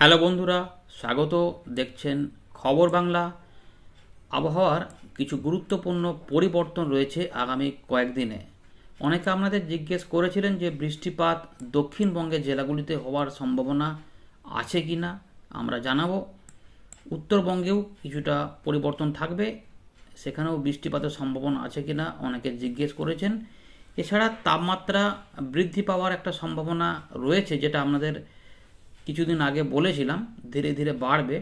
hello বন্ধুরা স্বাগত দেখছেন খবর বাংলা আবহাওয়ার কিছু গুরুত্বপূর্ণ পরিবর্তন রয়েছে আগামী কয়েকদিনে অনেকে আপনাদের জিজ্ঞেস করেছিলেন যে বৃষ্টিপাত দক্ষিণবঙ্গের জেলাগুলিতে হওয়ার সম্ভাবনা আছে কি না আমরা জানাবো উত্তরবঙ্গেও কিছুটা পরিবর্তন থাকবে সেখানেও বৃষ্টিপাতের সম্ভাবনা আছে কি না অনেকে জিজ্ঞেস করেছেন এছাড়া তাপমাত্রা বৃদ্ধি পাওয়ার একটা সম্ভাবনা রয়েছে যেটা আপনাদের কিছুদিন আগে বলেছিলাম ধীরে ধীরে বাড়বে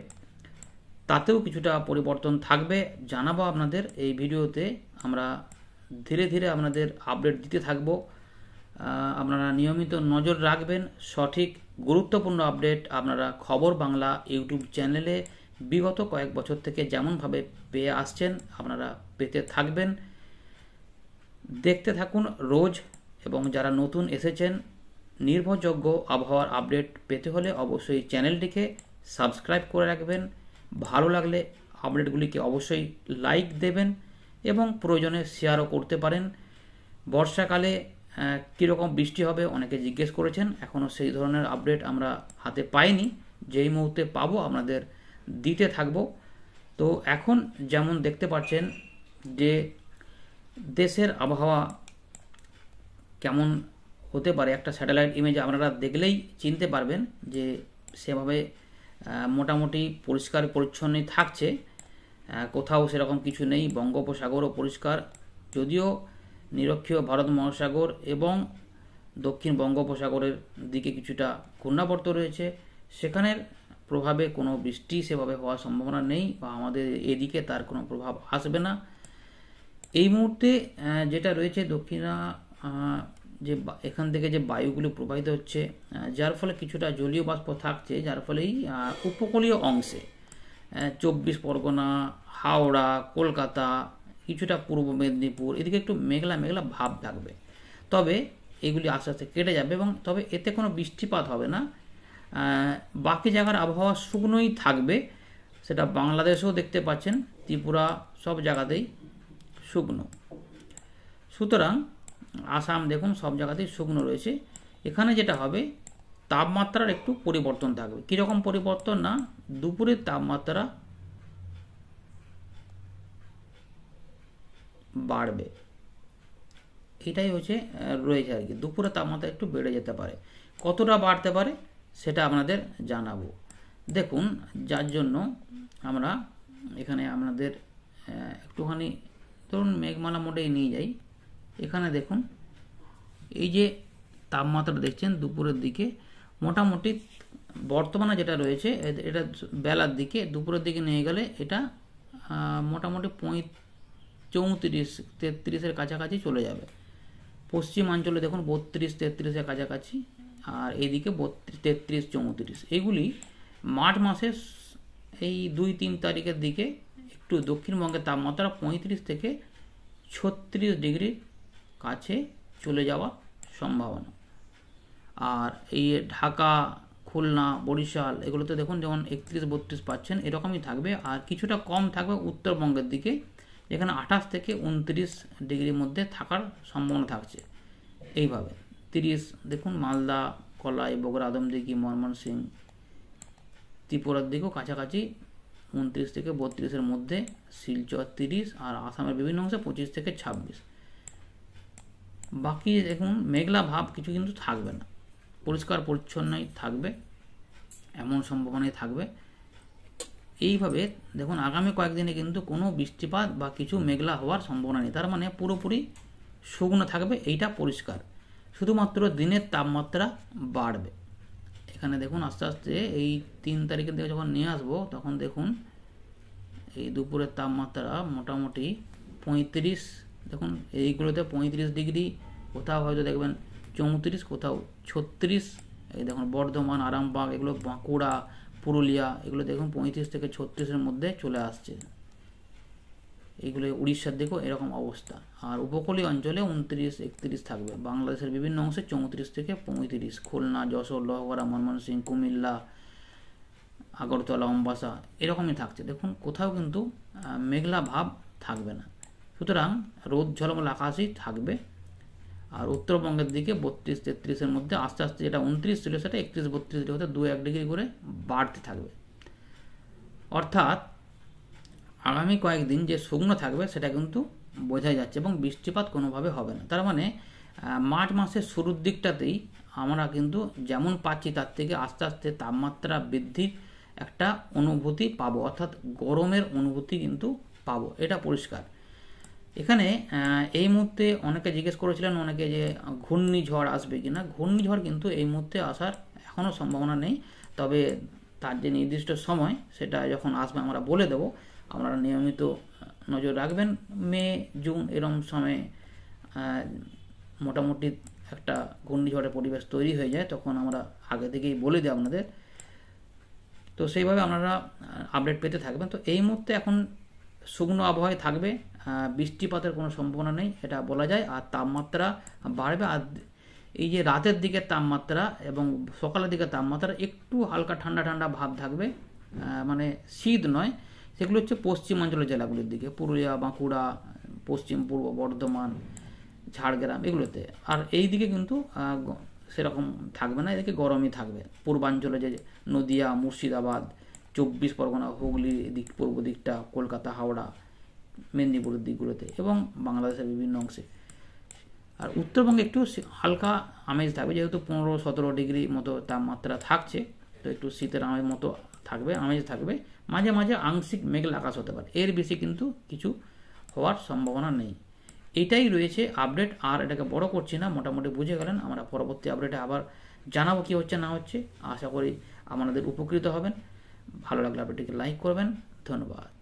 তাতেও কিছুটা পরিবর্তন থাকবে জানাবো আপনাদের এই ভিডিওতে আমরা ধীরে ধীরে আপনাদের আপডেট দিতে থাকব আপনারা নিয়মিত নজর রাখবেন সঠিক গুরুত্বপূর্ণ আপডেট আপনারা খবর বাংলা ইউটিউব চ্যানেলে বিগত কয়েক বছর থেকে যেমনভাবে পেয়ে আসছেন আপনারা পেতে থাকবেন দেখতে থাকুন রোজ এবং যারা নতুন এসেছেন নির্ভরযোগ্য আবহাওয়ার আপডেট পেতে হলে অবশ্যই চ্যানেলটিকে সাবস্ক্রাইব করে রাখবেন ভালো লাগলে আপডেটগুলিকে অবশ্যই লাইক দেবেন এবং প্রয়োজনে শেয়ারও করতে পারেন বর্ষাকালে কীরকম বৃষ্টি হবে অনেকে জিজ্ঞেস করেছেন এখনও সেই ধরনের আপডেট আমরা হাতে পাইনি যেই মুহূর্তে পাবো আপনাদের দিতে থাকব তো এখন যেমন দেখতে পাচ্ছেন যে দেশের আবহাওয়া কেমন হতে পারে একটা স্যাটেলাইট ইমেজ আপনারা দেখলেই চিনতে পারবেন যে সেভাবে মোটামুটি পরিষ্কার পরিচ্ছন্নই থাকছে কোথাও সেরকম কিছু নেই বঙ্গোপসাগরও পরিষ্কার যদিও নিরক্ষীয় ভারত মহাসাগর এবং দক্ষিণ বঙ্গোপসাগরের দিকে কিছুটা ঘূর্ণাবর্ত রয়েছে সেখানের প্রভাবে কোনো বৃষ্টি সেভাবে হওয়ার সম্ভাবনা নেই বা আমাদের এদিকে তার কোনো প্রভাব আসবে না এই মুহূর্তে যেটা রয়েছে দক্ষিণা যে এখান থেকে যে বায়ুগুলো প্রবাহিত হচ্ছে যার ফলে কিছুটা জলীয় বাষ্প থাকছে যার ফলেই উপকূলীয় অংশে চব্বিশ পরগনা হাওড়া কলকাতা কিছুটা পূর্ব মেদিনীপুর এদিকে একটু মেঘলা মেঘলা ভাব থাকবে তবে এগুলি আস্তে আস্তে কেটে যাবে এবং তবে এতে কোনো বৃষ্টিপাত হবে না বাকি জায়গার আবহাওয়া শুকনোই থাকবে সেটা বাংলাদেশেও দেখতে পাচ্ছেন ত্রিপুরা সব জায়গাতেই শুকনো সুতরাং আসাম দেখুন সব জায়গাতেই শুকনো রয়েছে এখানে যেটা হবে তাপমাত্রার একটু পরিবর্তন থাকবে কীরকম পরিবর্তন না দুপুরের তাপমাত্রা বাড়বে এটাই হচ্ছে রয়েছে আর কি দুপুরে তাপমাত্রা একটু বেড়ে যেতে পারে কতটা বাড়তে পারে সেটা আপনাদের জানাবো দেখুন যার জন্য আমরা এখানে আপনাদের একটুখানি ধরুন মেঘমালা মোটেই নিয়ে যাই এখানে দেখুন এই যে তাপমাত্রা দেখছেন দুপুরের দিকে মোটামুটি বর্তমানে যেটা রয়েছে এটা বেলার দিকে দুপুরের দিকে নিয়ে গেলে এটা মোটামুটি পঁয় চৌত্রিশ তেত্রিশের কাছাকাছি চলে যাবে পশ্চিমাঞ্চলে দেখুন বত্রিশ তেত্রিশের কাছাকাছি আর এইদিকে বত্রিশ তেত্রিশ চৌত্রিশ এগুলি মার্চ মাসের এই দুই তিন তারিখের দিকে একটু দক্ষিণবঙ্গের তাপমাত্রা পঁয়ত্রিশ থেকে ছত্রিশ ডিগ্রির কাছে চলে যাওয়ার সম্ভাবনা আর এই ঢাকা খুলনা বরিশাল এগুলোতে দেখুন যেমন একত্রিশ বত্রিশ পাচ্ছেন এরকমই থাকবে আর কিছুটা কম থাকবে উত্তরবঙ্গের দিকে যেখানে আঠাশ থেকে উনত্রিশ ডিগ্রির মধ্যে থাকার সম্ভাবনা থাকছে এইভাবে তিরিশ দেখুন মালদা কলাই বগুড়া আদমদিঘি ময়মনসিং ত্রিপুরার দিকেও কাছাকাছি উনত্রিশ থেকে বত্রিশের মধ্যে শিলচর তিরিশ আর আসামের বিভিন্ন অংশে পঁচিশ থেকে ছাব্বিশ বাকি দেখুন মেঘলা ভাব কিছু কিন্তু থাকবে না পরিষ্কার পরিচ্ছন্নই থাকবে এমন সম্ভাবনাই থাকবে এইভাবে দেখুন আগামী কয়েকদিনে কিন্তু কোনো বৃষ্টিপাত বা কিছু মেঘলা হওয়ার সম্ভাবনা নেই তার মানে পুরোপুরি শুকনো থাকবে এইটা পরিষ্কার শুধুমাত্র দিনের তাপমাত্রা বাড়বে এখানে দেখুন আস্তে আস্তে এই তিন তারিখের দিকে যখন নিয়ে আসবো তখন দেখুন এই দুপুরের তাপমাত্রা মোটামুটি পঁয়ত্রিশ দেখুন এইগুলোতে পঁয়ত্রিশ ডিগ্রি কোথাও হয়তো দেখবেন চৌত্রিশ কোথাও ছত্রিশ এই দেখুন বর্ধমান আরামবাগ এগুলো বাঁকুড়া পুরুলিয়া এগুলো দেখুন পঁয়ত্রিশ থেকে ছত্রিশের মধ্যে চলে আসছে এইগুলো উড়িষ্যার দিকেও এরকম অবস্থা আর উপকূলীয় অঞ্চলে উনত্রিশ একত্রিশ থাকবে বাংলাদেশের বিভিন্ন অংশে চৌত্রিশ থেকে পঁয়ত্রিশ খুলনা যশোর লহগড়া ময়মনসিং কুমিল্লা আগরতলা অম্বাসা এরকমই থাকছে দেখুন কোথাও কিন্তু মেঘলা ভাব থাকবে না সুতরাং রোদ ঝলমল আকাশই থাকবে আর উত্তরবঙ্গের দিকে বত্রিশ তেত্রিশের মধ্যে আস্তে আস্তে যেটা উনত্রিশ ছিল সেটা একত্রিশ বত্রিশ ডিগ্রি হতে দু এক ডিগ্রি করে বাড়তে থাকবে অর্থাৎ আগামী কয়েকদিন যে শুকনো থাকবে সেটা কিন্তু বোঝাই যাচ্ছে এবং বৃষ্টিপাত কোনোভাবে হবে না তার মানে মার্চ মাসের শুরুর দিকটাতেই আমরা কিন্তু যেমন পাচ্ছি তার থেকে আস্তে আস্তে তাপমাত্রা বৃদ্ধির একটা অনুভূতি পাবো অর্থাৎ গরমের অনুভূতি কিন্তু পাবো এটা পরিষ্কার এখানে এই মুহূর্তে অনেকে জিজ্ঞেস করেছিলেন অনেকে যে ঘূর্ণিঝড় আসবে কি না ঘূর্ণিঝড় কিন্তু এই মুহূর্তে আসার এখনও সম্ভাবনা নেই তবে তার যে নির্দিষ্ট সময় সেটা যখন আসবে আমরা বলে দেব আপনারা নিয়মিত নজর রাখবেন মে জুন এরম সময়ে মোটামুটি একটা ঘূর্ণিঝড়ের পরিবেশ তৈরি হয়ে যায় তখন আমরা আগে থেকেই বলে দিই আপনাদের তো সেইভাবে আপনারা আপডেট পেতে থাকবেন তো এই মুহূর্তে এখন শুকনো আবহাওয়ায় থাকবে বৃষ্টিপাতের কোনো সম্ভাবনা নেই এটা বলা যায় আর তাপমাত্রা বাড়বে আর এই যে রাতের দিকে তাপমাত্রা এবং সকালের দিকে তাপমাত্রা একটু হালকা ঠান্ডা ঠান্ডা ভাব থাকবে মানে শীত নয় সেগুলো হচ্ছে পশ্চিমাঞ্চলের জেলাগুলির দিকে পুরুলিয়া বাঁকুড়া পশ্চিম পূর্ব বর্ধমান ঝাড়গ্রাম এগুলোতে আর এই দিকে কিন্তু সেরকম থাকবে না এদিকে গরমই থাকবে পূর্বাঞ্চলে যে নদিয়া মুর্শিদাবাদ চব্বিশ পরগনা হুগলি দিক পূর্ব দিকটা কলকাতা হাওড়া মেদিনীপুরের দিকগুলোতে এবং বাংলাদেশের বিভিন্ন অংশে আর উত্তরবঙ্গে একটু হালকা আমেজ থাকবে যেহেতু পনেরো সতেরো ডিগ্রি মতো তাপমাত্রা থাকছে তো একটু শীতের আমেজ মতো থাকবে আমেজ থাকবে মাঝে মাঝে আংশিক মেঘলা আকাশ হতে পারে এর বেশি কিন্তু কিছু হওয়ার সম্ভাবনা নেই এটাই রয়েছে আপডেট আর এটাকে বড় করছি না মোটামুটি বুঝে গেলেন আমরা পরবর্তী আপডেটে আবার জানাবো কী হচ্ছে না হচ্ছে আশা করি আপনাদের উপকৃত হবেন ভালো লাগলে আপডেটটিকে লাইক করবেন ধন্যবাদ